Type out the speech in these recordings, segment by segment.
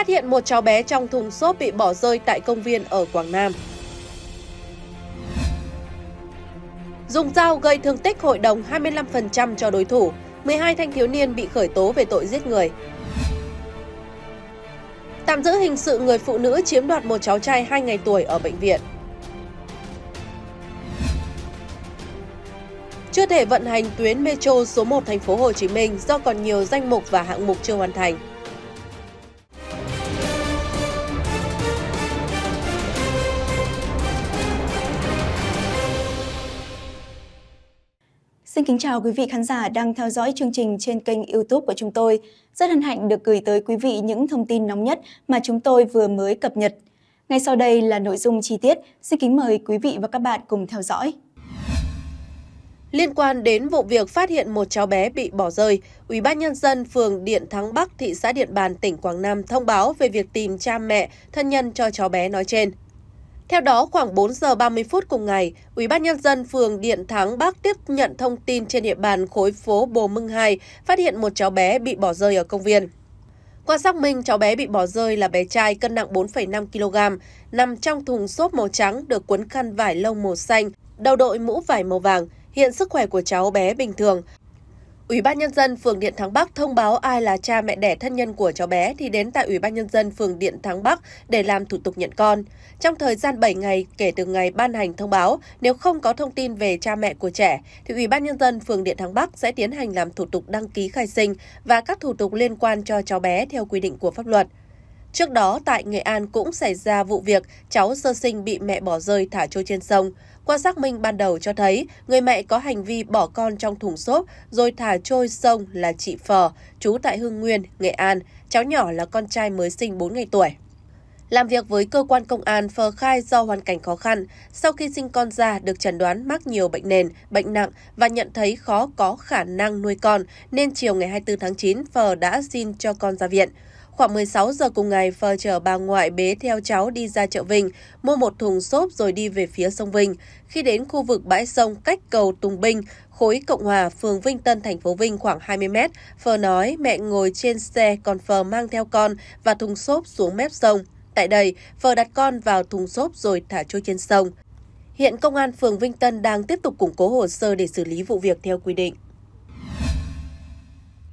phát hiện một cháu bé trong thùng xốp bị bỏ rơi tại công viên ở Quảng Nam. Dùng dao gây thương tích hội đồng 25% cho đối thủ, 12 thanh thiếu niên bị khởi tố về tội giết người. Tạm giữ hình sự người phụ nữ chiếm đoạt một cháu trai 2 ngày tuổi ở bệnh viện. Chưa thể vận hành tuyến metro số 1 thành phố Hồ Chí Minh do còn nhiều danh mục và hạng mục chưa hoàn thành. Xin kính chào quý vị khán giả đang theo dõi chương trình trên kênh YouTube của chúng tôi. Rất hân hạnh được gửi tới quý vị những thông tin nóng nhất mà chúng tôi vừa mới cập nhật. Ngay sau đây là nội dung chi tiết, xin kính mời quý vị và các bạn cùng theo dõi. Liên quan đến vụ việc phát hiện một cháu bé bị bỏ rơi, Ủy ban nhân dân phường Điện Thắng Bắc, thị xã Điện Bàn, tỉnh Quảng Nam thông báo về việc tìm cha mẹ, thân nhân cho cháu bé nói trên. Theo đó, khoảng 4 giờ 30 phút cùng ngày, Ủy ban nhân dân phường Điện Thắng Bắc tiếp nhận thông tin trên địa bàn khối phố Bồ Mưng 2 phát hiện một cháu bé bị bỏ rơi ở công viên. Qua xác minh, cháu bé bị bỏ rơi là bé trai cân nặng 4,5 kg, nằm trong thùng xốp màu trắng được cuốn khăn vải lông màu xanh, đầu đội mũ vải màu vàng. Hiện sức khỏe của cháu bé bình thường, Ủy ban Nhân dân phường Điện Thắng Bắc thông báo ai là cha mẹ đẻ thân nhân của cháu bé thì đến tại Ủy ban Nhân dân phường Điện Thắng Bắc để làm thủ tục nhận con. Trong thời gian 7 ngày kể từ ngày ban hành thông báo, nếu không có thông tin về cha mẹ của trẻ, thì Ủy ban Nhân dân phường Điện Thắng Bắc sẽ tiến hành làm thủ tục đăng ký khai sinh và các thủ tục liên quan cho cháu bé theo quy định của pháp luật. Trước đó, tại Nghệ An cũng xảy ra vụ việc cháu sơ sinh bị mẹ bỏ rơi thả trôi trên sông. Qua xác minh ban đầu cho thấy, người mẹ có hành vi bỏ con trong thùng xốp rồi thả trôi sông là chị Phờ, chú tại Hương Nguyên, Nghệ An. Cháu nhỏ là con trai mới sinh 4 ngày tuổi. Làm việc với cơ quan công an, Phờ khai do hoàn cảnh khó khăn, sau khi sinh con ra được chẩn đoán mắc nhiều bệnh nền, bệnh nặng và nhận thấy khó có khả năng nuôi con, nên chiều ngày 24 tháng 9, Phờ đã xin cho con ra viện. Khoảng 16 giờ cùng ngày, Phờ chở bà ngoại bế theo cháu đi ra chợ Vinh, mua một thùng xốp rồi đi về phía sông Vinh. Khi đến khu vực bãi sông cách cầu Tùng Binh, khối Cộng Hòa, phường Vinh Tân, thành phố Vinh khoảng 20 mét, Phờ nói mẹ ngồi trên xe còn Phờ mang theo con và thùng xốp xuống mép sông. Tại đây, Phờ đặt con vào thùng xốp rồi thả trôi trên sông. Hiện công an phường Vinh Tân đang tiếp tục củng cố hồ sơ để xử lý vụ việc theo quy định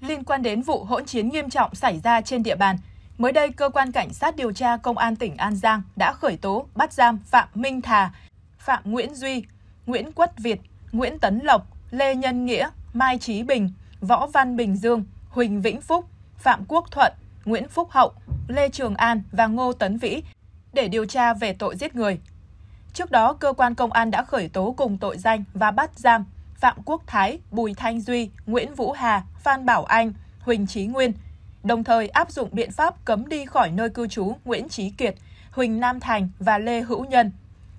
liên quan đến vụ hỗn chiến nghiêm trọng xảy ra trên địa bàn. Mới đây, cơ quan cảnh sát điều tra công an tỉnh An Giang đã khởi tố, bắt giam Phạm Minh Thà, Phạm Nguyễn Duy, Nguyễn Quất Việt, Nguyễn Tấn Lộc, Lê Nhân Nghĩa, Mai Chí Bình, Võ Văn Bình Dương, Huỳnh Vĩnh Phúc, Phạm Quốc Thuận, Nguyễn Phúc Hậu, Lê Trường An và Ngô Tấn Vĩ để điều tra về tội giết người. Trước đó, cơ quan công an đã khởi tố cùng tội danh và bắt giam Phạm Quốc Thái, Bùi Thanh Duy, Nguyễn Vũ Hà, Phan Bảo Anh, Huỳnh Chí Nguyên, đồng thời áp dụng biện pháp cấm đi khỏi nơi cư trú Nguyễn Chí Kiệt, Huỳnh Nam Thành và Lê Hữu Nhân.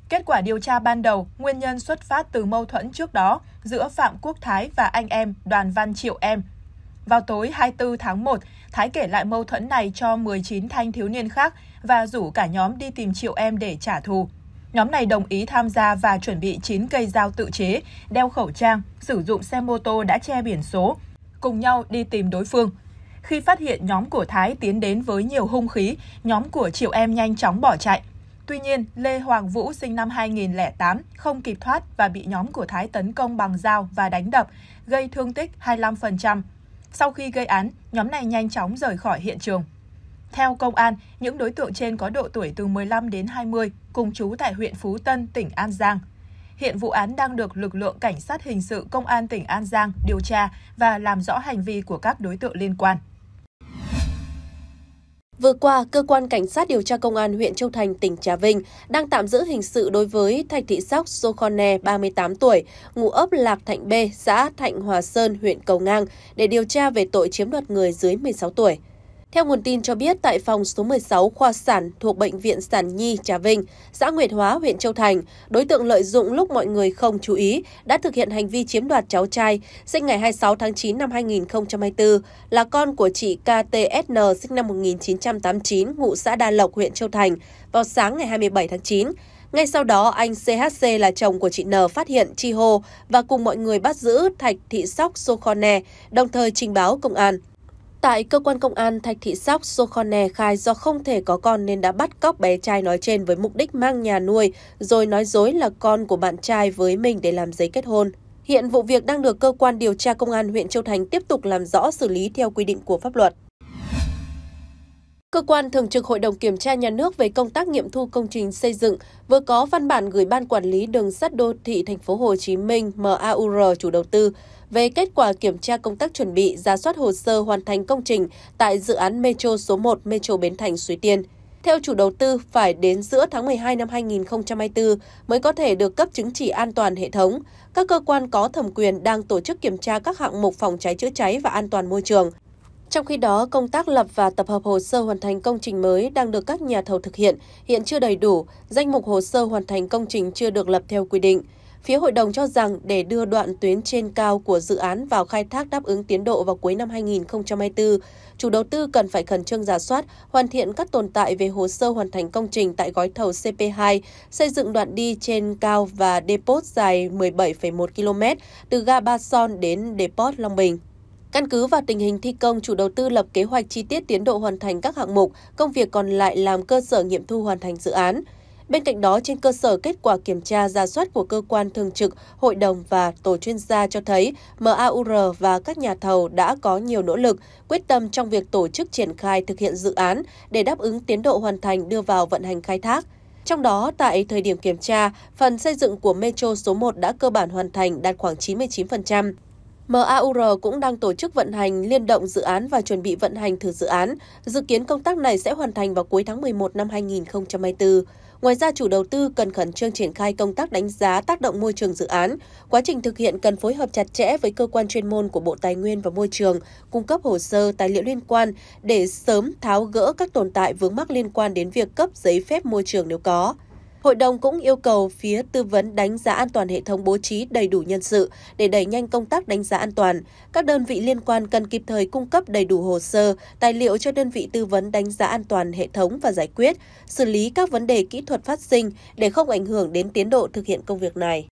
Kết quả điều tra ban đầu, nguyên nhân xuất phát từ mâu thuẫn trước đó giữa Phạm Quốc Thái và anh em Đoàn Văn Triệu Em. Vào tối 24 tháng 1, Thái kể lại mâu thuẫn này cho 19 thanh thiếu niên khác và rủ cả nhóm đi tìm Triệu Em để trả thù. Nhóm này đồng ý tham gia và chuẩn bị 9 cây dao tự chế, đeo khẩu trang, sử dụng xe mô tô đã che biển số, cùng nhau đi tìm đối phương. Khi phát hiện nhóm của Thái tiến đến với nhiều hung khí, nhóm của Triệu Em nhanh chóng bỏ chạy. Tuy nhiên, Lê Hoàng Vũ sinh năm 2008 không kịp thoát và bị nhóm của Thái tấn công bằng dao và đánh đập, gây thương tích 25%. Sau khi gây án, nhóm này nhanh chóng rời khỏi hiện trường. Theo công an, những đối tượng trên có độ tuổi từ 15 đến 20, cùng chú tại huyện Phú Tân, tỉnh An Giang. Hiện vụ án đang được lực lượng cảnh sát hình sự công an tỉnh An Giang điều tra và làm rõ hành vi của các đối tượng liên quan. Vừa qua, cơ quan cảnh sát điều tra công an huyện Châu Thành, tỉnh Trà Vinh đang tạm giữ hình sự đối với Thạch Thị Sóc Sokhone, 38 tuổi, ngụ ấp Lạc Thạnh B, xã Thạnh Hòa Sơn, huyện Cầu Ngang để điều tra về tội chiếm đoạt người dưới 16 tuổi. Theo nguồn tin cho biết, tại phòng số 16 khoa sản thuộc Bệnh viện Sản Nhi Trà Vinh, xã Nguyệt Hóa, huyện Châu Thành, đối tượng lợi dụng lúc mọi người không chú ý đã thực hiện hành vi chiếm đoạt cháu trai sinh ngày 26 tháng 9 năm 2024 là con của chị KTSN sinh năm 1989, ngụ xã Đa Lộc, huyện Châu Thành vào sáng ngày 27 tháng 9. Ngay sau đó, anh CHC là chồng của chị N phát hiện chi hô và cùng mọi người bắt giữ Thạch Thị Sóc Sokhone, đồng thời trình báo công an. Tại cơ quan công an, Thạch Thị Sóc Sokhone khai do không thể có con nên đã bắt cóc bé trai nói trên với mục đích mang nhà nuôi, rồi nói dối là con của bạn trai với mình để làm giấy kết hôn. Hiện vụ việc đang được cơ quan điều tra công an huyện Châu Thành tiếp tục làm rõ xử lý theo quy định của pháp luật. Cơ quan Thường trực Hội đồng Kiểm tra Nhà nước về công tác nghiệm thu công trình xây dựng vừa có văn bản gửi Ban Quản lý Đường sắt Đô thị Thành phố Hồ Chí Minh MAUR chủ đầu tư về kết quả kiểm tra công tác chuẩn bị giả soát hồ sơ hoàn thành công trình tại dự án Metro số 1 Metro Bến Thành Suối Tiên. Theo chủ đầu tư, phải đến giữa tháng 12 năm 2024 mới có thể được cấp chứng chỉ an toàn hệ thống. Các cơ quan có thẩm quyền đang tổ chức kiểm tra các hạng mục phòng cháy chữa cháy và an toàn môi trường. Trong khi đó, công tác lập và tập hợp hồ sơ hoàn thành công trình mới đang được các nhà thầu thực hiện, hiện chưa đầy đủ, danh mục hồ sơ hoàn thành công trình chưa được lập theo quy định. Phía hội đồng cho rằng để đưa đoạn tuyến trên cao của dự án vào khai thác đáp ứng tiến độ vào cuối năm 2024, chủ đầu tư cần phải khẩn trương giả soát, hoàn thiện các tồn tại về hồ sơ hoàn thành công trình tại gói thầu CP2, xây dựng đoạn đi trên cao và depot dài 17,1 km từ ga Ba Son đến depot Long Bình. Căn cứ vào tình hình thi công, chủ đầu tư lập kế hoạch chi tiết tiến độ hoàn thành các hạng mục, công việc còn lại làm cơ sở nghiệm thu hoàn thành dự án. Bên cạnh đó, trên cơ sở kết quả kiểm tra ra soát của cơ quan thường trực, hội đồng và tổ chuyên gia cho thấy MAUR và các nhà thầu đã có nhiều nỗ lực, quyết tâm trong việc tổ chức triển khai thực hiện dự án để đáp ứng tiến độ hoàn thành đưa vào vận hành khai thác. Trong đó, tại thời điểm kiểm tra, phần xây dựng của Metro số 1 đã cơ bản hoàn thành đạt khoảng 99%. MAUR cũng đang tổ chức vận hành liên động dự án và chuẩn bị vận hành thử dự án. Dự kiến công tác này sẽ hoàn thành vào cuối tháng 11 năm 2024. Ngoài ra, chủ đầu tư cần khẩn trương triển khai công tác đánh giá tác động môi trường dự án. Quá trình thực hiện cần phối hợp chặt chẽ với cơ quan chuyên môn của Bộ Tài nguyên và Môi trường, cung cấp hồ sơ, tài liệu liên quan để sớm tháo gỡ các tồn tại vướng mắc liên quan đến việc cấp giấy phép môi trường nếu có. Hội đồng cũng yêu cầu phía tư vấn đánh giá an toàn hệ thống bố trí đầy đủ nhân sự để đẩy nhanh công tác đánh giá an toàn. Các đơn vị liên quan cần kịp thời cung cấp đầy đủ hồ sơ, tài liệu cho đơn vị tư vấn đánh giá an toàn hệ thống và giải quyết, xử lý các vấn đề kỹ thuật phát sinh để không ảnh hưởng đến tiến độ thực hiện công việc này.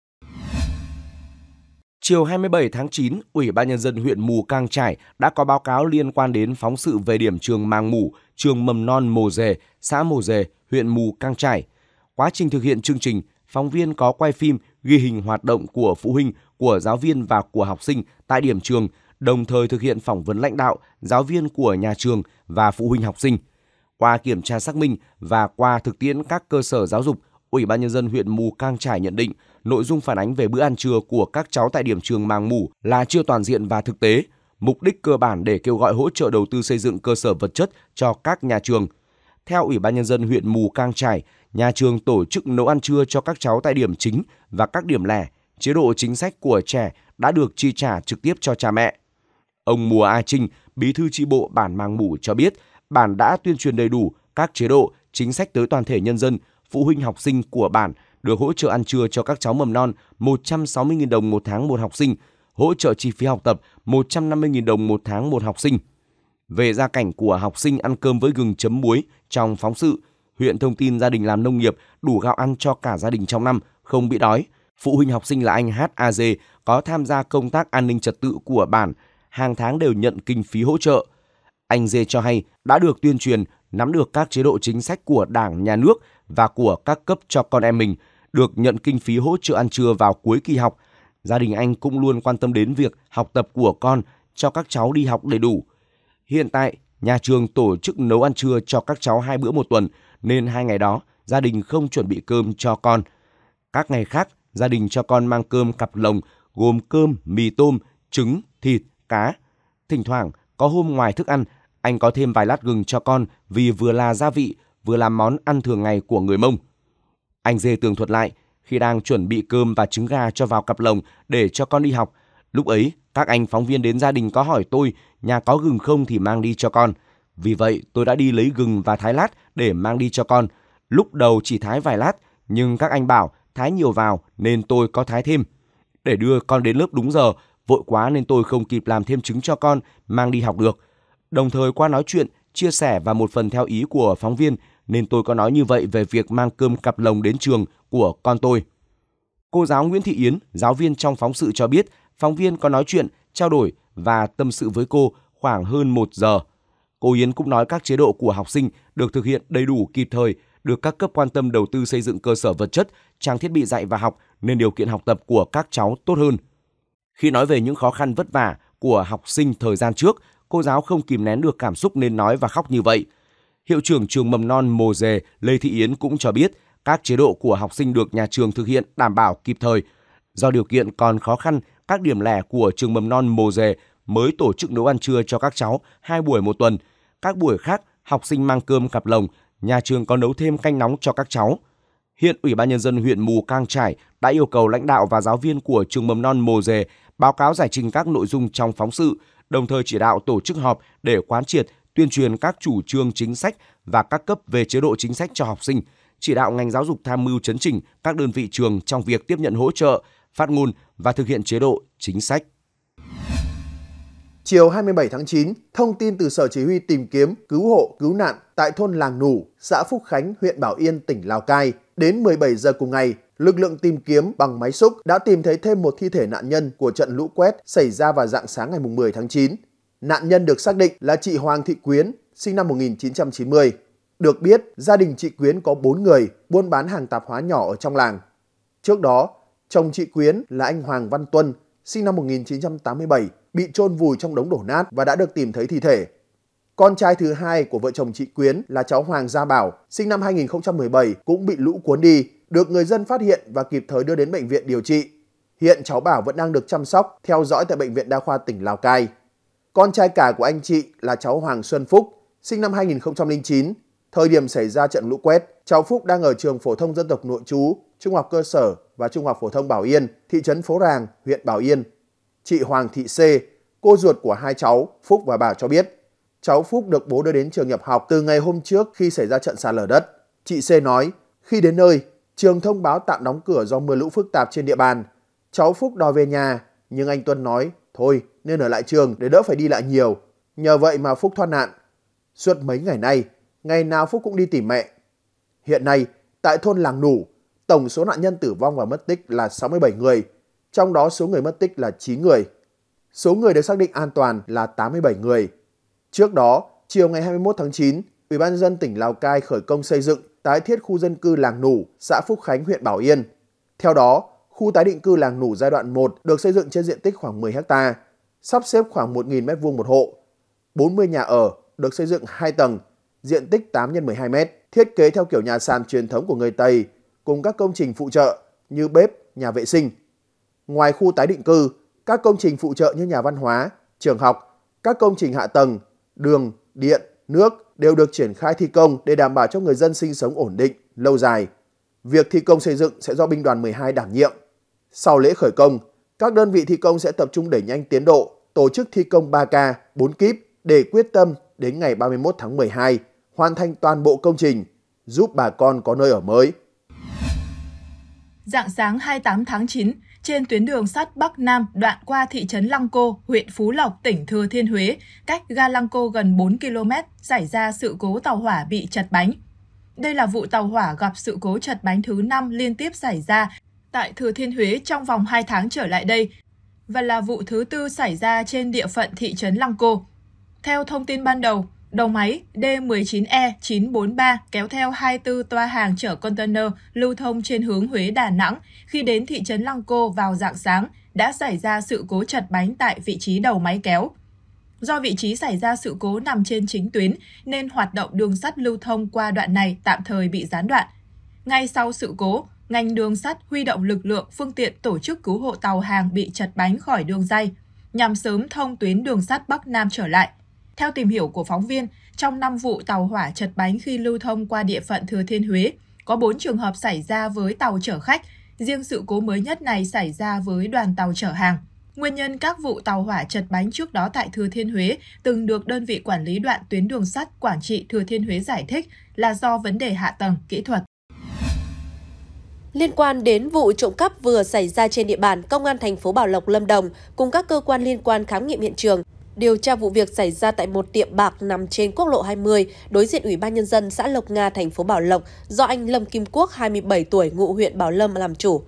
Chiều 27 tháng 9, Ủy ban Nhân dân huyện Mù Cang Trải đã có báo cáo liên quan đến phóng sự về điểm trường Mang Mù, trường mầm non Mồ Dề, xã Mồ Dề, huyện Mù Cang Trải – Quá trình thực hiện chương trình, phóng viên có quay phim ghi hình hoạt động của phụ huynh, của giáo viên và của học sinh tại điểm trường, đồng thời thực hiện phỏng vấn lãnh đạo, giáo viên của nhà trường và phụ huynh học sinh. Qua kiểm tra xác minh và qua thực tiễn các cơ sở giáo dục, Ủy ban nhân dân huyện Mù Cang Trải nhận định nội dung phản ánh về bữa ăn trưa của các cháu tại điểm trường Màng Mù là chưa toàn diện và thực tế, mục đích cơ bản để kêu gọi hỗ trợ đầu tư xây dựng cơ sở vật chất cho các nhà trường. Theo Ủy ban nhân dân huyện Mù Cang Trải, nhà trường tổ chức nấu ăn trưa cho các cháu tại điểm chính và các điểm lẻ, chế độ chính sách của trẻ đã được chi trả trực tiếp cho cha mẹ. Ông Mùa A Trinh, bí thư tri bộ bản Mang Mủ cho biết, bản đã tuyên truyền đầy đủ các chế độ, chính sách tới toàn thể nhân dân, phụ huynh học sinh của bản được hỗ trợ ăn trưa cho các cháu mầm non 160.000 đồng một tháng một học sinh, hỗ trợ chi phí học tập 150.000 đồng một tháng một học sinh. Về gia cảnh của học sinh ăn cơm với gừng chấm muối trong phóng sự, huyện thông tin gia đình làm nông nghiệp đủ gạo ăn cho cả gia đình trong năm, không bị đói. Phụ huynh học sinh là anh HAJ có tham gia công tác an ninh trật tự của bản, hàng tháng đều nhận kinh phí hỗ trợ. Anh Dê cho hay đã được tuyên truyền, nắm được các chế độ chính sách của Đảng, Nhà nước và của các cấp cho con em mình, được nhận kinh phí hỗ trợ ăn trưa vào cuối kỳ học. Gia đình anh cũng luôn quan tâm đến việc học tập của con, cho các cháu đi học đầy đủ. Hiện tại, nhà trường tổ chức nấu ăn trưa cho các cháu hai bữa một tuần, nên hai ngày đó gia đình không chuẩn bị cơm cho con. Các ngày khác, gia đình cho con mang cơm cặp lồng gồm cơm, mì tôm, trứng, thịt, cá. Thỉnh thoảng, có hôm ngoài thức ăn, anh có thêm vài lát gừng cho con vì vừa là gia vị, vừa là món ăn thường ngày của người Mông. Anh dê tường thuật lại, khi đang chuẩn bị cơm và trứng gà cho vào cặp lồng để cho con đi học, lúc ấy các anh phóng viên đến gia đình có hỏi tôi nhà có gừng không thì mang đi cho con. Vì vậy, tôi đã đi lấy gừng và thái lát để mang đi cho con. Lúc đầu chỉ thái vài lát, nhưng các anh bảo thái nhiều vào nên tôi có thái thêm. Để đưa con đến lớp đúng giờ, vội quá nên tôi không kịp làm thêm trứng cho con, mang đi học được. Đồng thời qua nói chuyện, chia sẻ và một phần theo ý của phóng viên, nên tôi có nói như vậy về việc mang cơm cặp lồng đến trường của con tôi. Cô giáo Nguyễn Thị Yến, giáo viên trong phóng sự cho biết, phóng viên có nói chuyện, trao đổi và tâm sự với cô khoảng hơn một giờ. Cô Yến cũng nói các chế độ của học sinh được thực hiện đầy đủ kịp thời, được các cấp quan tâm đầu tư xây dựng cơ sở vật chất, trang thiết bị dạy và học nên điều kiện học tập của các cháu tốt hơn. Khi nói về những khó khăn vất vả của học sinh thời gian trước, cô giáo không kìm nén được cảm xúc nên nói và khóc như vậy. Hiệu trưởng trường mầm non Mồ Dề Lê Thị Yến cũng cho biết các chế độ của học sinh được nhà trường thực hiện đảm bảo kịp thời. Do điều kiện còn khó khăn, các điểm lẻ của trường mầm non Mồ Dề mới tổ chức nấu ăn trưa cho các cháu hai buổi một tuần – các buổi khác, học sinh mang cơm cặp lồng, nhà trường còn nấu thêm canh nóng cho các cháu. Hiện Ủy ban Nhân dân huyện Mù Cang Trải đã yêu cầu lãnh đạo và giáo viên của trường mầm non Mồ Dề báo cáo giải trình các nội dung trong phóng sự, đồng thời chỉ đạo tổ chức họp để quán triệt, tuyên truyền các chủ trương chính sách và các cấp về chế độ chính sách cho học sinh, chỉ đạo ngành giáo dục tham mưu chấn chỉnh các đơn vị trường trong việc tiếp nhận hỗ trợ, phát ngôn và thực hiện chế độ chính sách. Chiều 27 tháng 9, thông tin từ Sở Chỉ huy tìm kiếm, cứu hộ, cứu nạn tại thôn Làng Nủ, xã Phúc Khánh, huyện Bảo Yên, tỉnh Lào Cai, đến 17 giờ cùng ngày, lực lượng tìm kiếm bằng máy xúc đã tìm thấy thêm một thi thể nạn nhân của trận lũ quét xảy ra vào dạng sáng ngày 10 tháng 9. Nạn nhân được xác định là chị Hoàng Thị Quyến, sinh năm 1990. Được biết, gia đình chị Quyến có 4 người buôn bán hàng tạp hóa nhỏ ở trong làng. Trước đó, chồng chị Quyến là anh Hoàng Văn Tuân, sinh năm 1987, bị chôn vùi trong đống đổ nát và đã được tìm thấy thi thể. Con trai thứ hai của vợ chồng chị Quyến là cháu Hoàng Gia Bảo, sinh năm 2017 cũng bị lũ cuốn đi, được người dân phát hiện và kịp thời đưa đến bệnh viện điều trị. Hiện cháu Bảo vẫn đang được chăm sóc, theo dõi tại Bệnh viện Đa khoa tỉnh Lào Cai. Con trai cả của anh chị là cháu Hoàng Xuân Phúc, sinh năm 2009. Thời điểm xảy ra trận lũ quét, cháu Phúc đang ở trường phổ thông dân tộc nội trú, trung học cơ sở và trung học phổ thông Bảo Yên, thị trấn Phố Ràng, huyện Bảo Yên, Chị Hoàng Thị C, cô ruột của hai cháu Phúc và Bảo cho biết, cháu Phúc được bố đưa đến trường nhập học từ ngày hôm trước khi xảy ra trận sạt lở đất. Chị C nói, khi đến nơi, trường thông báo tạm đóng cửa do mưa lũ phức tạp trên địa bàn. Cháu Phúc đòi về nhà, nhưng anh Tuân nói, thôi nên ở lại trường để đỡ phải đi lại nhiều. Nhờ vậy mà Phúc thoát nạn. Suốt mấy ngày nay, ngày nào Phúc cũng đi tìm mẹ. Hiện nay, tại thôn Làng Nủ, tổng số nạn nhân tử vong và mất tích là 67 người, trong đó số người mất tích là 9 người. Số người được xác định an toàn là 87 người. Trước đó, chiều ngày 21 tháng 9, Ủy ban dân tỉnh Lào Cai khởi công xây dựng tái thiết khu dân cư Làng Nủ, xã Phúc Khánh, huyện Bảo Yên. Theo đó, khu tái định cư Làng Nủ giai đoạn 1 được xây dựng trên diện tích khoảng 10 ha, sắp xếp khoảng 1.000 m2 một hộ. 40 nhà ở được xây dựng 2 tầng, diện tích 8 x 12 m, thiết kế theo kiểu nhà sàn truyền thống của người Tây, cùng các công trình phụ trợ như bếp, nhà vệ sinh – Ngoài khu tái định cư, các công trình phụ trợ như nhà văn hóa, trường học, các công trình hạ tầng, đường, điện, nước đều được triển khai thi công để đảm bảo cho người dân sinh sống ổn định, lâu dài. Việc thi công xây dựng sẽ do binh đoàn 12 đảm nhiệm. Sau lễ khởi công, các đơn vị thi công sẽ tập trung đẩy nhanh tiến độ, tổ chức thi công 3K, 4 kíp để quyết tâm đến ngày 31 tháng 12 hoàn thành toàn bộ công trình, giúp bà con có nơi ở mới. Dạng sáng 28 tháng 9, trên tuyến đường sắt Bắc Nam đoạn qua thị trấn Lăng Cô, huyện Phú Lộc, tỉnh Thừa Thiên Huế, cách ga Lăng Cô gần 4 km, xảy ra sự cố tàu hỏa bị chật bánh. Đây là vụ tàu hỏa gặp sự cố chật bánh thứ 5 liên tiếp xảy ra tại Thừa Thiên Huế trong vòng 2 tháng trở lại đây và là vụ thứ tư xảy ra trên địa phận thị trấn Lăng Cô. Theo thông tin ban đầu, Đầu máy D19E943 kéo theo 24 toa hàng chở container lưu thông trên hướng Huế-Đà Nẵng khi đến thị trấn Lăng Cô vào dạng sáng đã xảy ra sự cố chật bánh tại vị trí đầu máy kéo. Do vị trí xảy ra sự cố nằm trên chính tuyến nên hoạt động đường sắt lưu thông qua đoạn này tạm thời bị gián đoạn. Ngay sau sự cố, ngành đường sắt huy động lực lượng phương tiện tổ chức cứu hộ tàu hàng bị chật bánh khỏi đường dây nhằm sớm thông tuyến đường sắt Bắc Nam trở lại – theo tìm hiểu của phóng viên, trong 5 vụ tàu hỏa chật bánh khi lưu thông qua địa phận Thừa Thiên Huế, có 4 trường hợp xảy ra với tàu chở khách, riêng sự cố mới nhất này xảy ra với đoàn tàu chở hàng. Nguyên nhân các vụ tàu hỏa chật bánh trước đó tại Thừa Thiên Huế từng được đơn vị quản lý đoạn tuyến đường sắt Quảng Trị Thừa Thiên Huế giải thích là do vấn đề hạ tầng, kỹ thuật. Liên quan đến vụ trộm cắp vừa xảy ra trên địa bàn, Công an thành phố Bảo Lộc, Lâm Đồng cùng các cơ quan liên quan khám nghiệm hiện trường, điều tra vụ việc xảy ra tại một tiệm bạc nằm trên quốc lộ 20, đối diện Ủy ban Nhân dân xã Lộc Nga, thành phố Bảo Lộc, do anh Lâm Kim Quốc, 27 tuổi, ngụ huyện Bảo Lâm làm chủ.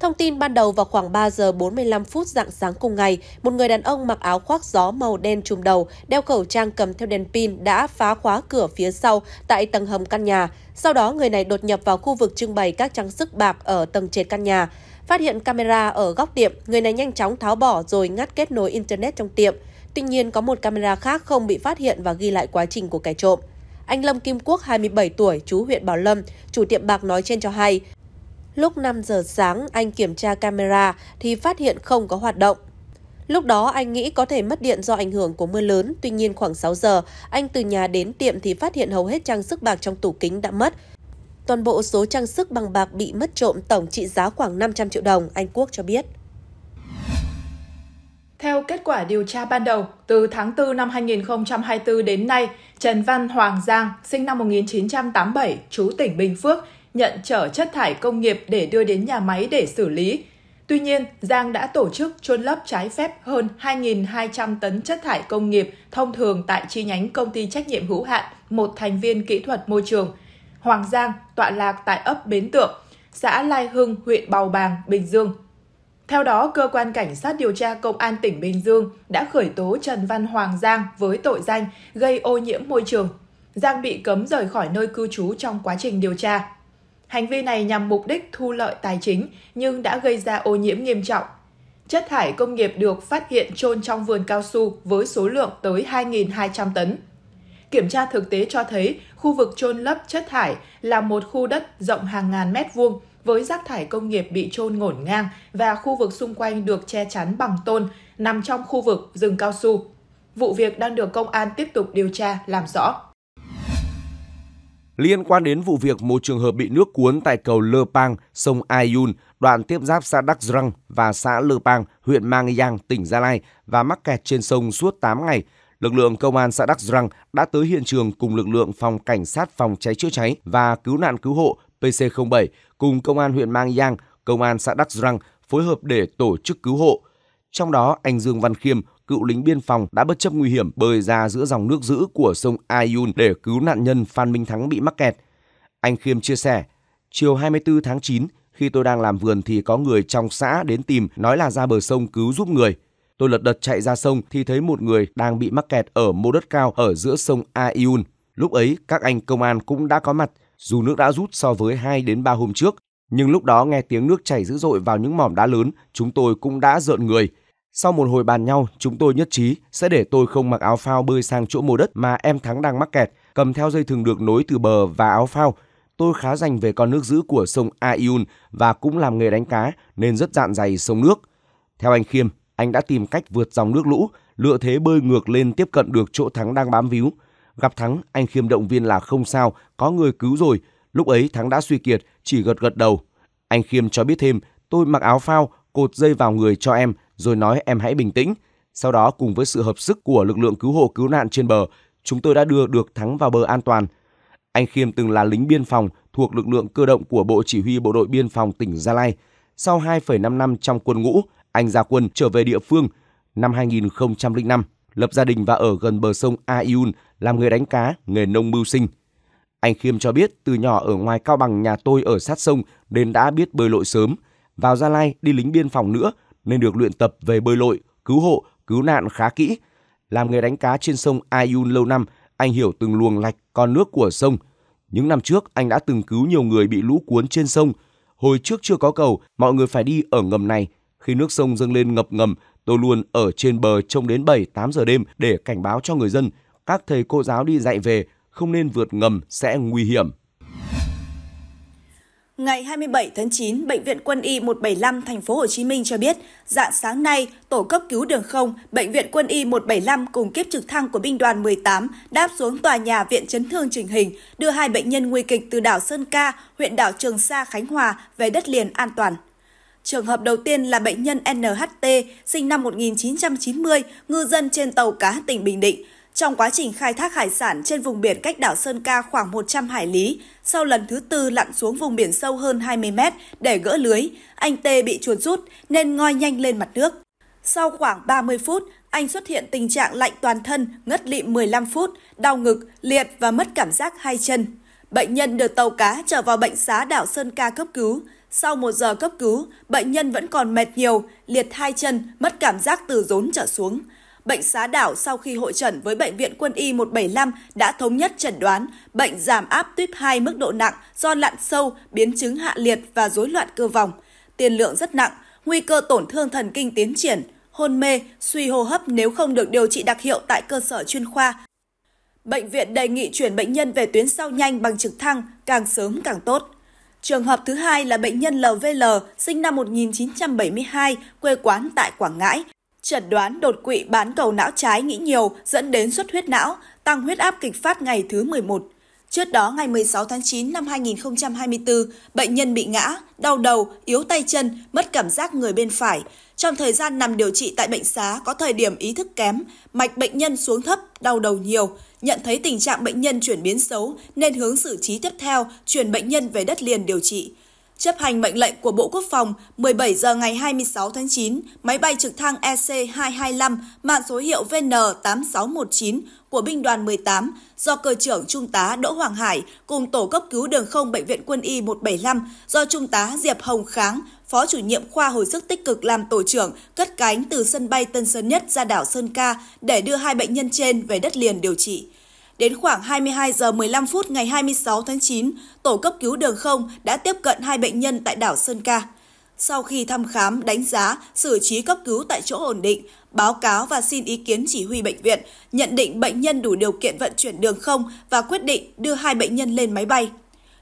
Thông tin ban đầu vào khoảng 3 giờ 45 phút dạng sáng cùng ngày, một người đàn ông mặc áo khoác gió màu đen trùm đầu, đeo khẩu trang cầm theo đèn pin đã phá khóa cửa phía sau tại tầng hầm căn nhà. Sau đó, người này đột nhập vào khu vực trưng bày các trang sức bạc ở tầng trệt căn nhà. Phát hiện camera ở góc tiệm, người này nhanh chóng tháo bỏ rồi ngắt kết nối Internet trong tiệm. Tuy nhiên, có một camera khác không bị phát hiện và ghi lại quá trình của kẻ trộm. Anh Lâm Kim Quốc, 27 tuổi, chú huyện Bảo Lâm, chủ tiệm bạc nói trên cho hay, lúc 5 giờ sáng anh kiểm tra camera thì phát hiện không có hoạt động. Lúc đó anh nghĩ có thể mất điện do ảnh hưởng của mưa lớn, tuy nhiên khoảng 6 giờ, anh từ nhà đến tiệm thì phát hiện hầu hết trang sức bạc trong tủ kính đã mất. Toàn bộ số trang sức bằng bạc bị mất trộm tổng trị giá khoảng 500 triệu đồng, anh Quốc cho biết kết quả điều tra ban đầu, từ tháng 4 năm 2024 đến nay, Trần Văn Hoàng Giang, sinh năm 1987, trú tỉnh Bình Phước, nhận chở chất thải công nghiệp để đưa đến nhà máy để xử lý. Tuy nhiên, Giang đã tổ chức chôn lấp trái phép hơn 2.200 tấn chất thải công nghiệp thông thường tại chi nhánh công ty trách nhiệm hữu hạn một thành viên kỹ thuật môi trường. Hoàng Giang tọa lạc tại ấp Bến Tượng, xã Lai Hưng, huyện Bào Bàng, Bình Dương, theo đó, cơ quan cảnh sát điều tra công an tỉnh Bình Dương đã khởi tố Trần Văn Hoàng Giang với tội danh gây ô nhiễm môi trường. Giang bị cấm rời khỏi nơi cư trú trong quá trình điều tra. Hành vi này nhằm mục đích thu lợi tài chính nhưng đã gây ra ô nhiễm nghiêm trọng. Chất thải công nghiệp được phát hiện trôn trong vườn cao su với số lượng tới 2.200 tấn. Kiểm tra thực tế cho thấy khu vực trôn lấp chất thải là một khu đất rộng hàng ngàn mét vuông với rác thải công nghiệp bị trôn ngổn ngang và khu vực xung quanh được che chắn bằng tôn, nằm trong khu vực rừng cao su. Vụ việc đang được công an tiếp tục điều tra làm rõ. Liên quan đến vụ việc một trường hợp bị nước cuốn tại cầu Lơ Pang, sông Ayun, đoạn tiếp giáp xã Đắc Răng và xã Lơ Pang, huyện Mang Yang, tỉnh Gia Lai và mắc kẹt trên sông suốt 8 ngày, lực lượng công an xã Đắc Răng đã tới hiện trường cùng lực lượng phòng cảnh sát phòng cháy chữa cháy và cứu nạn cứu hộ PC07 cùng Công an huyện Mang Giang, Công an xã Đắc Răng phối hợp để tổ chức cứu hộ. Trong đó, anh Dương Văn Khiêm, cựu lính biên phòng đã bất chấp nguy hiểm bơi ra giữa dòng nước dữ của sông Ayun để cứu nạn nhân Phan Minh Thắng bị mắc kẹt. Anh Khiêm chia sẻ, chiều 24 tháng 9, khi tôi đang làm vườn thì có người trong xã đến tìm nói là ra bờ sông cứu giúp người. Tôi lật đật chạy ra sông thì thấy một người đang bị mắc kẹt ở mô đất cao ở giữa sông Ayun. Lúc ấy, các anh công an cũng đã có mặt. Dù nước đã rút so với 2 đến 3 hôm trước, nhưng lúc đó nghe tiếng nước chảy dữ dội vào những mỏm đá lớn, chúng tôi cũng đã rợn người. Sau một hồi bàn nhau, chúng tôi nhất trí sẽ để tôi không mặc áo phao bơi sang chỗ mô đất mà em Thắng đang mắc kẹt, cầm theo dây thừng được nối từ bờ và áo phao. Tôi khá dành về con nước giữ của sông Aiun và cũng làm nghề đánh cá nên rất dạn dày sông nước. Theo anh Khiêm, anh đã tìm cách vượt dòng nước lũ, lựa thế bơi ngược lên tiếp cận được chỗ Thắng đang bám víu – Gặp Thắng, anh Khiêm động viên là không sao, có người cứu rồi. Lúc ấy Thắng đã suy kiệt, chỉ gật gật đầu. Anh Khiêm cho biết thêm, tôi mặc áo phao, cột dây vào người cho em, rồi nói em hãy bình tĩnh. Sau đó cùng với sự hợp sức của lực lượng cứu hộ cứu nạn trên bờ, chúng tôi đã đưa được Thắng vào bờ an toàn. Anh Khiêm từng là lính biên phòng thuộc lực lượng cơ động của Bộ Chỉ huy Bộ đội Biên phòng tỉnh Gia Lai. Sau 2,5 năm trong quân ngũ, anh ra quân trở về địa phương năm 2005 lập gia đình và ở gần bờ sông Aiun làm nghề đánh cá, nghề nông mưu sinh. Anh Khiêm cho biết từ nhỏ ở ngoài Cao Bằng nhà tôi ở sát sông nên đã biết bơi lội sớm. Vào Gia Lai đi lính biên phòng nữa nên được luyện tập về bơi lội, cứu hộ, cứu nạn khá kỹ. Làm nghề đánh cá trên sông Ayun lâu năm, anh hiểu từng luồng lạch con nước của sông. Những năm trước anh đã từng cứu nhiều người bị lũ cuốn trên sông. Hồi trước chưa có cầu, mọi người phải đi ở ngầm này. Khi nước sông dâng lên ngập ngầm Tôi luôn ở trên bờ trông đến 7-8 giờ đêm để cảnh báo cho người dân, các thầy cô giáo đi dạy về không nên vượt ngầm sẽ nguy hiểm. Ngày 27 tháng 9, Bệnh viện Quân y 175 thành phố Hồ Chí Minh cho biết, dạng sáng nay, tổ cấp cứu đường không, Bệnh viện Quân y 175 cùng kiếp trực thăng của binh đoàn 18 đáp xuống tòa nhà viện chấn thương chỉnh hình, đưa hai bệnh nhân nguy kịch từ đảo Sơn Ca, huyện đảo Trường Sa, Khánh Hòa về đất liền an toàn. Trường hợp đầu tiên là bệnh nhân NHT, sinh năm 1990, ngư dân trên tàu cá tỉnh Bình Định. Trong quá trình khai thác hải sản trên vùng biển cách đảo Sơn Ca khoảng 100 hải lý, sau lần thứ tư lặn xuống vùng biển sâu hơn 20 mét để gỡ lưới, anh T bị chuột rút nên ngoi nhanh lên mặt nước. Sau khoảng 30 phút, anh xuất hiện tình trạng lạnh toàn thân, ngất lịm 15 phút, đau ngực, liệt và mất cảm giác hai chân. Bệnh nhân được tàu cá trở vào bệnh xá đảo Sơn Ca cấp cứu. Sau một giờ cấp cứu, bệnh nhân vẫn còn mệt nhiều, liệt hai chân, mất cảm giác từ rốn trở xuống. Bệnh xá đảo sau khi hội trần với Bệnh viện Quân y 175 đã thống nhất chẩn đoán bệnh giảm áp tuyếp 2 mức độ nặng do lặn sâu, biến chứng hạ liệt và rối loạn cơ vòng. Tiền lượng rất nặng, nguy cơ tổn thương thần kinh tiến triển, hôn mê, suy hô hấp nếu không được điều trị đặc hiệu tại cơ sở chuyên khoa Bệnh viện đề nghị chuyển bệnh nhân về tuyến sau nhanh bằng trực thăng càng sớm càng tốt. Trường hợp thứ hai là bệnh nhân LVL, sinh năm 1972, quê quán tại Quảng Ngãi. Chẩn đoán đột quỵ bán cầu não trái nghĩ nhiều dẫn đến xuất huyết não, tăng huyết áp kịch phát ngày thứ 11. Trước đó, ngày 16 tháng 9 năm 2024, bệnh nhân bị ngã, đau đầu, yếu tay chân, mất cảm giác người bên phải. Trong thời gian nằm điều trị tại bệnh xá có thời điểm ý thức kém, mạch bệnh nhân xuống thấp, đau đầu nhiều, Nhận thấy tình trạng bệnh nhân chuyển biến xấu nên hướng xử trí tiếp theo, chuyển bệnh nhân về đất liền điều trị. Chấp hành mệnh lệnh của Bộ Quốc phòng, 17 giờ ngày 26 tháng 9, máy bay trực thăng EC-225 mạng số hiệu VN8619 của binh đoàn 18 do cơ trưởng Trung tá Đỗ Hoàng Hải cùng Tổ cấp cứu đường không Bệnh viện Quân y 175 do Trung tá Diệp Hồng Kháng, Phó chủ nhiệm khoa hồi sức tích cực làm tổ trưởng cất cánh từ sân bay Tân Sơn Nhất ra đảo Sơn Ca để đưa hai bệnh nhân trên về đất liền điều trị. Đến khoảng 22 giờ 15 phút ngày 26 tháng 9, tổ cấp cứu đường không đã tiếp cận hai bệnh nhân tại đảo Sơn Ca. Sau khi thăm khám, đánh giá, xử trí cấp cứu tại chỗ ổn định, báo cáo và xin ý kiến chỉ huy bệnh viện, nhận định bệnh nhân đủ điều kiện vận chuyển đường không và quyết định đưa hai bệnh nhân lên máy bay.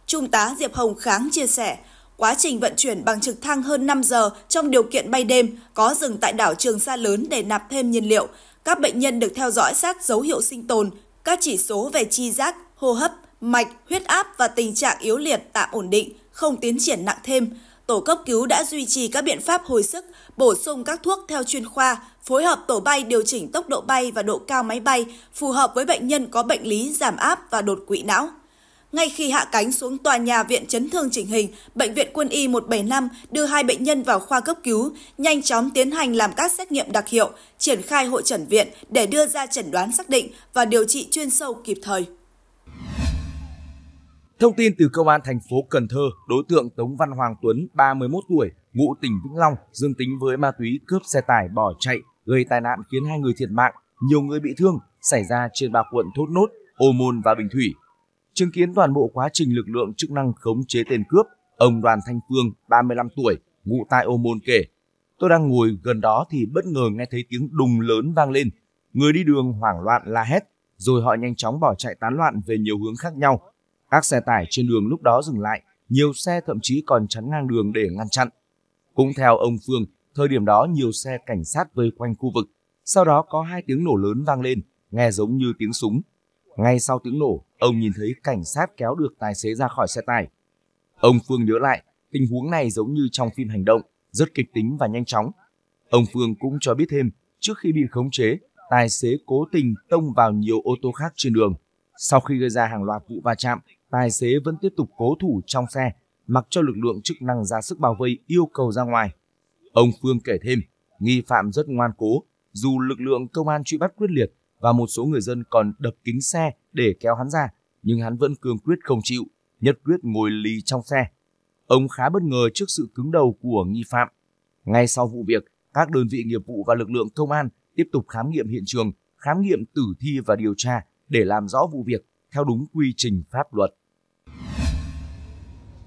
Trung tá Diệp Hồng Kháng chia sẻ, quá trình vận chuyển bằng trực thăng hơn 5 giờ trong điều kiện bay đêm, có dừng tại đảo Trường Sa lớn để nạp thêm nhiên liệu. Các bệnh nhân được theo dõi sát dấu hiệu sinh tồn, các chỉ số về chi giác, hô hấp, mạch, huyết áp và tình trạng yếu liệt tạm ổn định, không tiến triển nặng thêm. Tổ cấp cứu đã duy trì các biện pháp hồi sức, bổ sung các thuốc theo chuyên khoa, phối hợp tổ bay điều chỉnh tốc độ bay và độ cao máy bay phù hợp với bệnh nhân có bệnh lý giảm áp và đột quỵ não ngay khi hạ cánh xuống tòa nhà Viện Chấn Thương Chỉnh Hình, Bệnh viện Quân y 175 đưa hai bệnh nhân vào khoa cấp cứu, nhanh chóng tiến hành làm các xét nghiệm đặc hiệu, triển khai hội chẩn viện để đưa ra chẩn đoán xác định và điều trị chuyên sâu kịp thời. Thông tin từ Công an thành phố Cần Thơ, đối tượng Tống Văn Hoàng Tuấn, 31 tuổi, ngụ tỉnh Vĩnh Long, dương tính với ma túy cướp xe tải bỏ chạy, gây tai nạn khiến hai người thiệt mạng, nhiều người bị thương, xảy ra trên ba quận Thốt Nốt, Ô Môn và Bình Thủy. Chứng kiến toàn bộ quá trình lực lượng chức năng khống chế tên cướp, ông Đoàn Thanh Phương, 35 tuổi, ngụ tại Ô Môn kể. Tôi đang ngồi gần đó thì bất ngờ nghe thấy tiếng đùng lớn vang lên. Người đi đường hoảng loạn la hét, rồi họ nhanh chóng bỏ chạy tán loạn về nhiều hướng khác nhau. Các xe tải trên đường lúc đó dừng lại, nhiều xe thậm chí còn chắn ngang đường để ngăn chặn. Cũng theo ông Phương, thời điểm đó nhiều xe cảnh sát vây quanh khu vực. Sau đó có hai tiếng nổ lớn vang lên, nghe giống như tiếng súng. Ngay sau tiếng nổ, Ông nhìn thấy cảnh sát kéo được tài xế ra khỏi xe tải. Ông Phương nhớ lại, tình huống này giống như trong phim hành động, rất kịch tính và nhanh chóng. Ông Phương cũng cho biết thêm, trước khi bị khống chế, tài xế cố tình tông vào nhiều ô tô khác trên đường. Sau khi gây ra hàng loạt vụ va chạm, tài xế vẫn tiếp tục cố thủ trong xe, mặc cho lực lượng chức năng ra sức bảo vây yêu cầu ra ngoài. Ông Phương kể thêm, nghi phạm rất ngoan cố, dù lực lượng công an truy bắt quyết liệt và một số người dân còn đập kính xe để kéo hắn ra, nhưng hắn vẫn cương quyết không chịu, nhất quyết ngồi lì trong xe. Ông khá bất ngờ trước sự cứng đầu của nghi phạm. Ngay sau vụ việc, các đơn vị nghiệp vụ và lực lượng công an tiếp tục khám nghiệm hiện trường, khám nghiệm tử thi và điều tra để làm rõ vụ việc theo đúng quy trình pháp luật.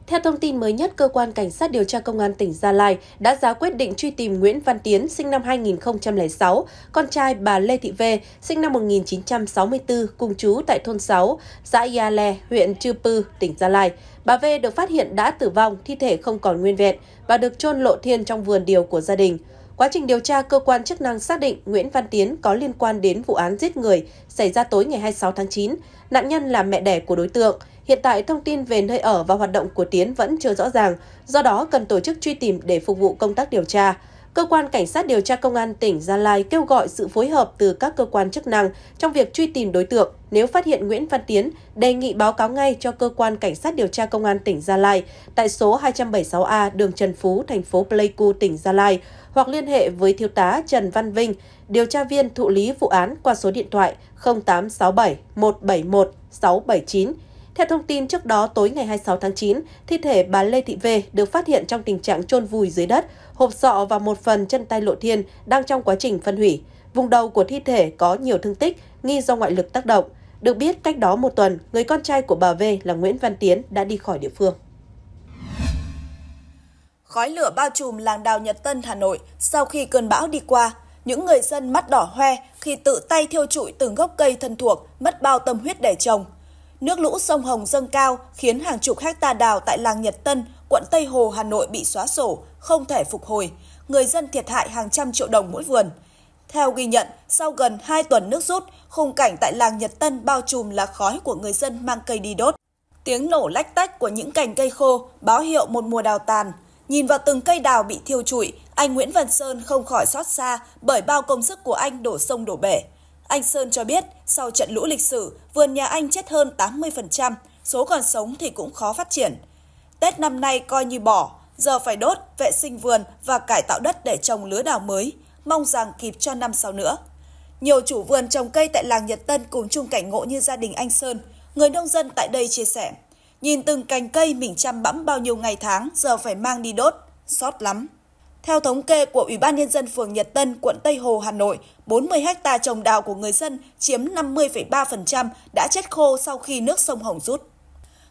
Theo thông tin mới nhất, Cơ quan Cảnh sát điều tra Công an tỉnh Gia Lai đã ra quyết định truy tìm Nguyễn Văn Tiến, sinh năm 2006, con trai bà Lê Thị V, sinh năm 1964, cùng chú tại thôn 6, xã Ia Le, huyện Chư Pư, tỉnh Gia Lai. Bà V được phát hiện đã tử vong, thi thể không còn nguyên vẹn và được chôn lộ thiên trong vườn điều của gia đình. Quá trình điều tra, cơ quan chức năng xác định Nguyễn Văn Tiến có liên quan đến vụ án giết người xảy ra tối ngày 26 tháng 9. Nạn nhân là mẹ đẻ của đối tượng. Hiện tại thông tin về nơi ở và hoạt động của Tiến vẫn chưa rõ ràng, do đó cần tổ chức truy tìm để phục vụ công tác điều tra. Cơ quan Cảnh sát điều tra Công an tỉnh Gia Lai kêu gọi sự phối hợp từ các cơ quan chức năng trong việc truy tìm đối tượng. Nếu phát hiện Nguyễn Văn Tiến, đề nghị báo cáo ngay cho Cơ quan Cảnh sát điều tra Công an tỉnh Gia Lai tại số 276A đường Trần Phú, thành phố Pleiku, tỉnh Gia Lai hoặc liên hệ với Thiếu tá Trần Văn Vinh, điều tra viên thụ lý vụ án qua số điện thoại 0867 171 679 theo thông tin trước đó, tối ngày 26 tháng 9, thi thể bà Lê Thị V được phát hiện trong tình trạng chôn vùi dưới đất, hộp sọ và một phần chân tay lộ thiên đang trong quá trình phân hủy. Vùng đầu của thi thể có nhiều thương tích, nghi do ngoại lực tác động. Được biết, cách đó một tuần, người con trai của bà V là Nguyễn Văn Tiến đã đi khỏi địa phương. Khói lửa bao trùm làng đào Nhật Tân, Hà Nội sau khi cơn bão đi qua. Những người dân mắt đỏ hoe khi tự tay thiêu trụi từng gốc cây thân thuộc, mất bao tâm huyết để trồng, Nước lũ sông Hồng dâng cao khiến hàng chục hecta đào tại làng Nhật Tân, quận Tây Hồ, Hà Nội bị xóa sổ, không thể phục hồi. Người dân thiệt hại hàng trăm triệu đồng mỗi vườn. Theo ghi nhận, sau gần 2 tuần nước rút, khung cảnh tại làng Nhật Tân bao trùm là khói của người dân mang cây đi đốt. Tiếng nổ lách tách của những cành cây khô báo hiệu một mùa đào tàn. Nhìn vào từng cây đào bị thiêu trụi, anh Nguyễn Văn Sơn không khỏi xót xa bởi bao công sức của anh đổ sông đổ bể. Anh Sơn cho biết, sau trận lũ lịch sử, vườn nhà anh chết hơn 80%, số còn sống thì cũng khó phát triển. Tết năm nay coi như bỏ, giờ phải đốt, vệ sinh vườn và cải tạo đất để trồng lứa đào mới, mong rằng kịp cho năm sau nữa. Nhiều chủ vườn trồng cây tại làng Nhật Tân cùng chung cảnh ngộ như gia đình anh Sơn, người nông dân tại đây chia sẻ. Nhìn từng cành cây mình chăm bẵm bao nhiêu ngày tháng, giờ phải mang đi đốt, xót lắm. Theo thống kê của Ủy ban Nhân dân phường Nhật Tân, quận Tây Hồ, Hà Nội, 40 ha trồng đào của người dân chiếm 50,3% đã chết khô sau khi nước sông Hồng rút.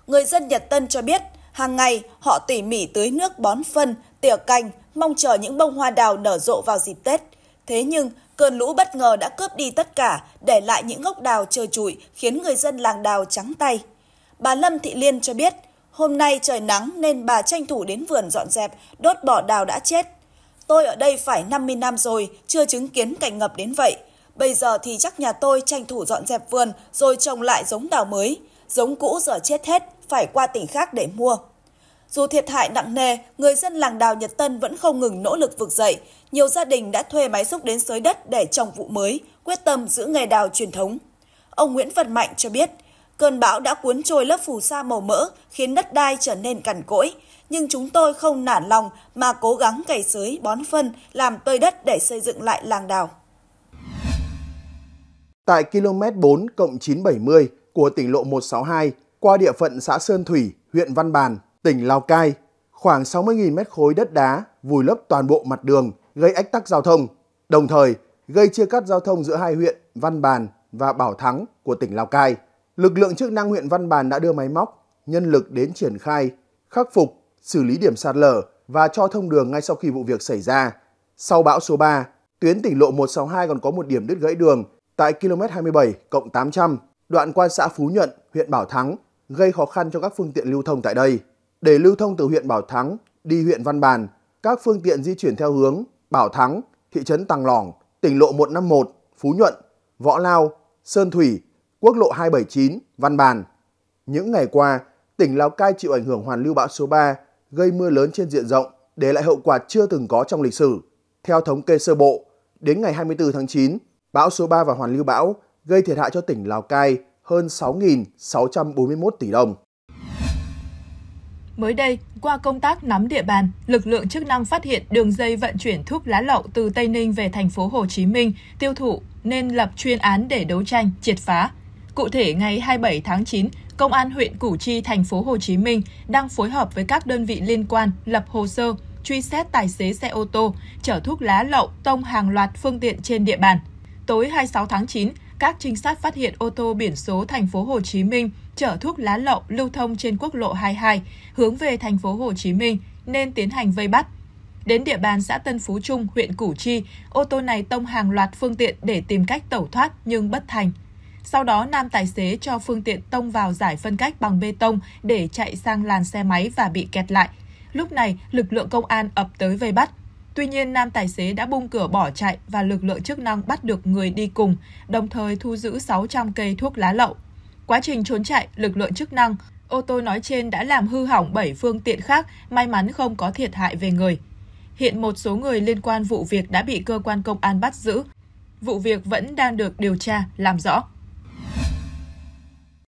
Người dân Nhật Tân cho biết, hàng ngày họ tỉ mỉ tưới nước bón phân, tỉa cành, mong chờ những bông hoa đào nở rộ vào dịp Tết. Thế nhưng, cơn lũ bất ngờ đã cướp đi tất cả, để lại những gốc đào trơ trụi, khiến người dân làng đào trắng tay. Bà Lâm Thị Liên cho biết, hôm nay trời nắng nên bà tranh thủ đến vườn dọn dẹp, đốt bỏ đào đã chết Tôi ở đây phải 50 năm rồi, chưa chứng kiến cảnh ngập đến vậy. Bây giờ thì chắc nhà tôi tranh thủ dọn dẹp vườn rồi trồng lại giống đào mới. Giống cũ giờ chết hết, phải qua tỉnh khác để mua. Dù thiệt hại nặng nề, người dân làng đào Nhật Tân vẫn không ngừng nỗ lực vực dậy. Nhiều gia đình đã thuê máy xúc đến xới đất để trồng vụ mới, quyết tâm giữ nghề đào truyền thống. Ông Nguyễn Văn Mạnh cho biết, cơn bão đã cuốn trôi lớp phù sa màu mỡ, khiến đất đai trở nên cằn cỗi, nhưng chúng tôi không nản lòng mà cố gắng cày sới bón phân làm tơi đất để xây dựng lại làng đào. Tại km 4 cộng 970 của tỉnh lộ 162 qua địa phận xã Sơn Thủy, huyện Văn Bàn, tỉnh Lào Cai, khoảng 60.000 mét khối đất đá vùi lấp toàn bộ mặt đường gây ách tắc giao thông, đồng thời gây chia cắt giao thông giữa hai huyện Văn Bàn và Bảo Thắng của tỉnh Lào Cai. Lực lượng chức năng huyện Văn Bàn đã đưa máy móc, nhân lực đến triển khai, khắc phục xử lý điểm sạt lở và cho thông đường ngay sau khi vụ việc xảy ra. Sau bão số 3, tuyến tỉnh lộ 162 còn có một điểm đứt gãy đường tại km 27 cộng 800, đoạn qua xã Phú Nhuận, huyện Bảo Thắng, gây khó khăn cho các phương tiện lưu thông tại đây. Để lưu thông từ huyện Bảo Thắng đi huyện Văn Bàn, các phương tiện di chuyển theo hướng Bảo Thắng, thị trấn Tàng Lỏng, tỉnh lộ 151, Phú Nhuận, Võ Lao, Sơn Thủy, quốc lộ 279, Văn Bàn. Những ngày qua, tỉnh Lào Cai chịu ảnh hưởng hoàn lưu bão số 3 gây mưa lớn trên diện rộng, để lại hậu quả chưa từng có trong lịch sử. Theo thống kê sơ bộ, đến ngày 24 tháng 9, bão số 3 và hoàn lưu bão gây thiệt hại cho tỉnh Lào Cai hơn 6.641 tỷ đồng. Mới đây, qua công tác nắm địa bàn, lực lượng chức năng phát hiện đường dây vận chuyển thuốc lá lậu từ Tây Ninh về thành phố Hồ Chí Minh tiêu thụ nên lập chuyên án để đấu tranh, triệt phá. Cụ thể, ngày 27 tháng 9, Công an huyện Củ Chi, thành phố Hồ Chí Minh đang phối hợp với các đơn vị liên quan lập hồ sơ truy xét tài xế xe ô tô chở thuốc lá lậu tông hàng loạt phương tiện trên địa bàn. Tối 26 tháng 9, các trinh sát phát hiện ô tô biển số thành phố Hồ Chí Minh chở thuốc lá lậu lưu thông trên quốc lộ 22 hướng về thành phố Hồ Chí Minh nên tiến hành vây bắt. Đến địa bàn xã Tân Phú Trung, huyện Củ Chi, ô tô này tông hàng loạt phương tiện để tìm cách tẩu thoát nhưng bất thành. Sau đó, nam tài xế cho phương tiện tông vào giải phân cách bằng bê tông để chạy sang làn xe máy và bị kẹt lại. Lúc này, lực lượng công an ập tới vây bắt. Tuy nhiên, nam tài xế đã bung cửa bỏ chạy và lực lượng chức năng bắt được người đi cùng, đồng thời thu giữ 600 cây thuốc lá lậu. Quá trình trốn chạy, lực lượng chức năng, ô tô nói trên đã làm hư hỏng 7 phương tiện khác, may mắn không có thiệt hại về người. Hiện một số người liên quan vụ việc đã bị cơ quan công an bắt giữ. Vụ việc vẫn đang được điều tra, làm rõ.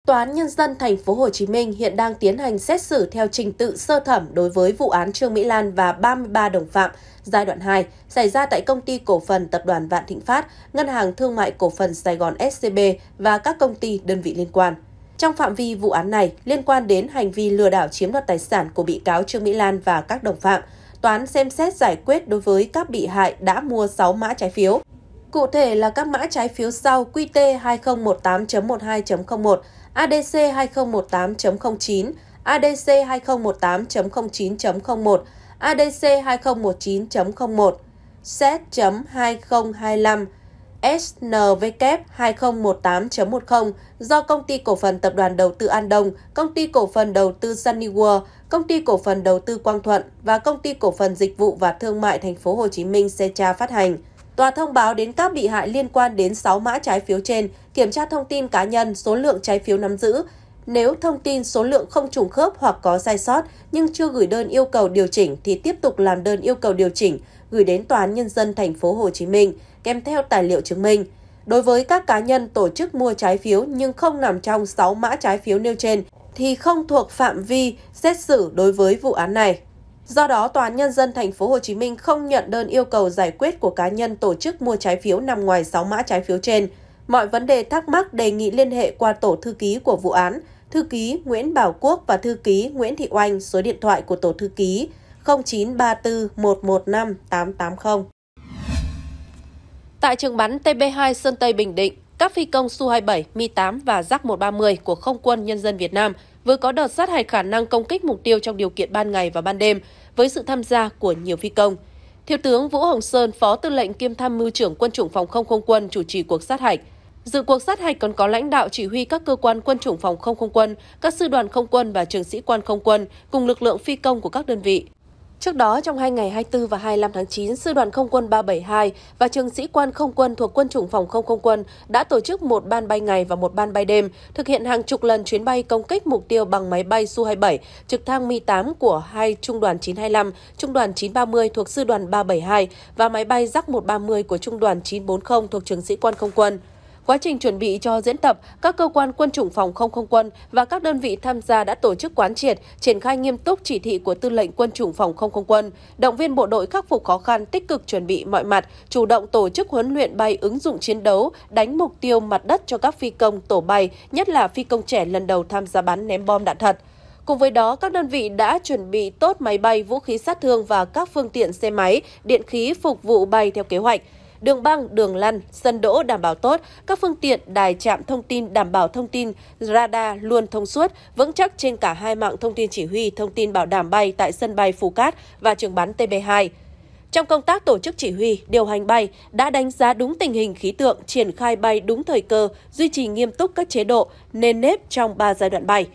Tòa án nhân dân thành phố Hồ Chí Minh hiện đang tiến hành xét xử theo trình tự sơ thẩm đối với vụ án Trương Mỹ Lan và 33 đồng phạm giai đoạn 2 xảy ra tại công ty cổ phần tập đoàn Vạn Thịnh Phát, Ngân hàng Thương mại Cổ phần Sài Gòn SCB và các công ty đơn vị liên quan. Trong phạm vi vụ án này liên quan đến hành vi lừa đảo chiếm đoạt tài sản của bị cáo Trương Mỹ Lan và các đồng phạm, tòa án xem xét giải quyết đối với các bị hại đã mua 6 mã trái phiếu. Cụ thể là các mã trái phiếu sau QT 2018.12.01 ADC 2018.09, ADC 2018.09.01, ADC 2019.01, SET.2025, SNVK 2018.10 do Công ty Cổ phần Tập đoàn Đầu tư An Đông, Công ty Cổ phần Đầu tư Sunny World, Công ty Cổ phần Đầu tư Quang Thuận và Công ty Cổ phần Dịch vụ và Thương mại Thành phố Hồ Chí Minh Secha phát hành. Tòa thông báo đến các bị hại liên quan đến 6 mã trái phiếu trên, kiểm tra thông tin cá nhân, số lượng trái phiếu nắm giữ. Nếu thông tin số lượng không trùng khớp hoặc có sai sót nhưng chưa gửi đơn yêu cầu điều chỉnh thì tiếp tục làm đơn yêu cầu điều chỉnh gửi đến Tòa án nhân dân thành phố Hồ Chí Minh kèm theo tài liệu chứng minh. Đối với các cá nhân tổ chức mua trái phiếu nhưng không nằm trong 6 mã trái phiếu nêu trên thì không thuộc phạm vi xét xử đối với vụ án này. Do đó, Tòa án Nhân dân Thành phố Hồ Chí Minh không nhận đơn yêu cầu giải quyết của cá nhân tổ chức mua trái phiếu nằm ngoài 6 mã trái phiếu trên. Mọi vấn đề thắc mắc đề nghị liên hệ qua tổ thư ký của vụ án, thư ký Nguyễn Bảo Quốc và thư ký Nguyễn Thị Oanh, số điện thoại của tổ thư ký 0934 115 880. Tại trường bắn TB2 Sơn Tây Bình Định, các phi công Su-27, Mi-8 và Yak-130 của Không quân Nhân dân Việt Nam – vừa có đợt sát hại khả năng công kích mục tiêu trong điều kiện ban ngày và ban đêm với sự tham gia của nhiều phi công. Thiếu tướng Vũ Hồng Sơn, Phó Tư lệnh kiêm tham mưu trưởng Quân chủng Phòng không Không quân chủ trì cuộc sát hạch. Dự cuộc sát hạch còn có lãnh đạo chỉ huy các cơ quan quân chủng phòng không không quân, các sư đoàn không quân và trường sĩ quan không quân cùng lực lượng phi công của các đơn vị. Trước đó, trong hai ngày 24 và 25 tháng 9, Sư đoàn Không quân 372 và trường sĩ quan không quân thuộc Quân chủng Phòng không không quân đã tổ chức một ban bay ngày và một ban bay đêm, thực hiện hàng chục lần chuyến bay công kích mục tiêu bằng máy bay Su-27, trực thăng Mi-8 của hai Trung đoàn 925, Trung đoàn 930 thuộc Sư đoàn 372 và máy bay Yak-130 của Trung đoàn 940 thuộc trường sĩ quan không quân. Quá trình chuẩn bị cho diễn tập, các cơ quan quân chủng phòng không không quân và các đơn vị tham gia đã tổ chức quán triệt, triển khai nghiêm túc chỉ thị của Tư lệnh quân chủng phòng không không quân, động viên bộ đội khắc phục khó khăn, tích cực chuẩn bị mọi mặt, chủ động tổ chức huấn luyện bay ứng dụng chiến đấu, đánh mục tiêu mặt đất cho các phi công tổ bay, nhất là phi công trẻ lần đầu tham gia bắn ném bom đạn thật. Cùng với đó, các đơn vị đã chuẩn bị tốt máy bay, vũ khí sát thương và các phương tiện xe máy, điện khí phục vụ bay theo kế hoạch đường băng, đường lăn, sân đỗ đảm bảo tốt, các phương tiện đài trạm thông tin đảm bảo thông tin radar luôn thông suốt, vững chắc trên cả hai mạng thông tin chỉ huy, thông tin bảo đảm bay tại sân bay Phú Cát và trường bắn TB2. Trong công tác tổ chức chỉ huy, điều hành bay đã đánh giá đúng tình hình khí tượng, triển khai bay đúng thời cơ, duy trì nghiêm túc các chế độ, nền nếp trong 3 giai đoạn bay.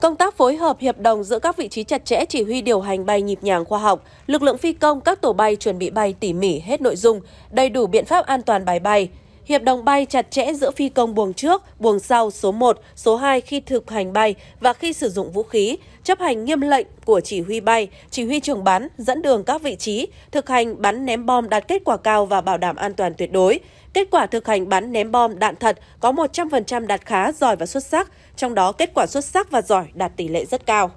Công tác phối hợp hiệp đồng giữa các vị trí chặt chẽ chỉ huy điều hành bay nhịp nhàng khoa học, lực lượng phi công các tổ bay chuẩn bị bay tỉ mỉ hết nội dung, đầy đủ biện pháp an toàn bài bay. Hiệp đồng bay chặt chẽ giữa phi công buồng trước, buồng sau số 1, số 2 khi thực hành bay và khi sử dụng vũ khí, chấp hành nghiêm lệnh của chỉ huy bay, chỉ huy trường bắn, dẫn đường các vị trí, thực hành bắn ném bom đạt kết quả cao và bảo đảm an toàn tuyệt đối. Kết quả thực hành bắn ném bom đạn thật có 100% đạt khá, giỏi và xuất sắc, trong đó kết quả xuất sắc và giỏi đạt tỷ lệ rất cao.